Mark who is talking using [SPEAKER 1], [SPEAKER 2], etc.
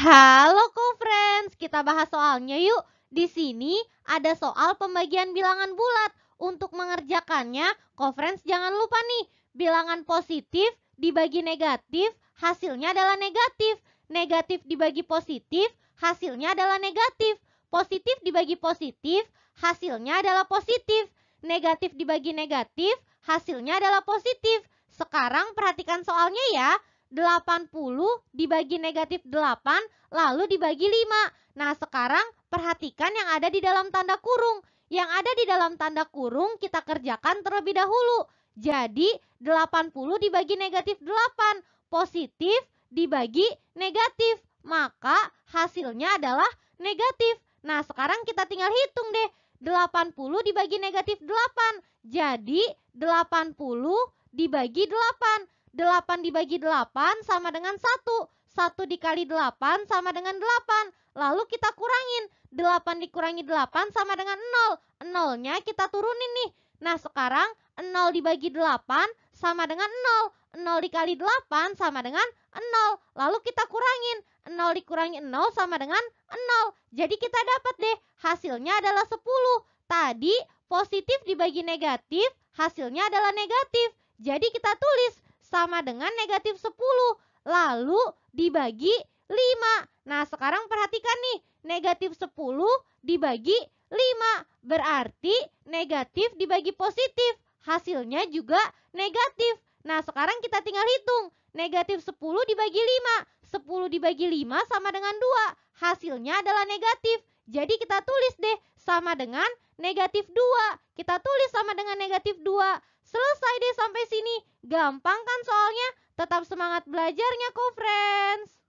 [SPEAKER 1] Halo co-friends, kita bahas soalnya yuk. Di sini ada soal pembagian bilangan bulat. Untuk mengerjakannya, co-friends jangan lupa nih, bilangan positif dibagi negatif, hasilnya adalah negatif. Negatif dibagi positif, hasilnya adalah negatif. Positif dibagi positif, hasilnya adalah positif. Negatif dibagi negatif, hasilnya adalah positif. Sekarang perhatikan soalnya ya. 80 dibagi negatif 8 lalu dibagi 5. Nah sekarang perhatikan yang ada di dalam tanda kurung. Yang ada di dalam tanda kurung kita kerjakan terlebih dahulu. Jadi 80 dibagi negatif 8. Positif dibagi negatif. Maka hasilnya adalah negatif. Nah sekarang kita tinggal hitung deh. 80 dibagi negatif 8. Jadi 80 dibagi 8. 8 dibagi 8 sama dengan 1. 1 dikali 8 sama dengan 8. Lalu kita kurangin. 8 dikurangi 8 sama dengan 0. 0-nya kita turunin nih. Nah, sekarang 0 dibagi 8 sama dengan 0. 0 dikali 8 sama dengan 0. Lalu kita kurangin. 0 dikurangi 0 sama dengan 0. Jadi kita dapat deh hasilnya adalah 10. Tadi positif dibagi negatif hasilnya adalah negatif. Jadi kita tulis sama dengan negatif 10. Lalu dibagi 5. Nah sekarang perhatikan nih. Negatif 10 dibagi 5. Berarti negatif dibagi positif. Hasilnya juga negatif. Nah sekarang kita tinggal hitung. Negatif 10 dibagi 5. 10 dibagi 5 sama dengan 2. Hasilnya adalah negatif. Jadi kita tulis deh sama dengan negatif 2. Kita tulis sama dengan negatif 2. Selesai deh sampai sini. Gampang kan soalnya? Tetap semangat belajarnya, ku friends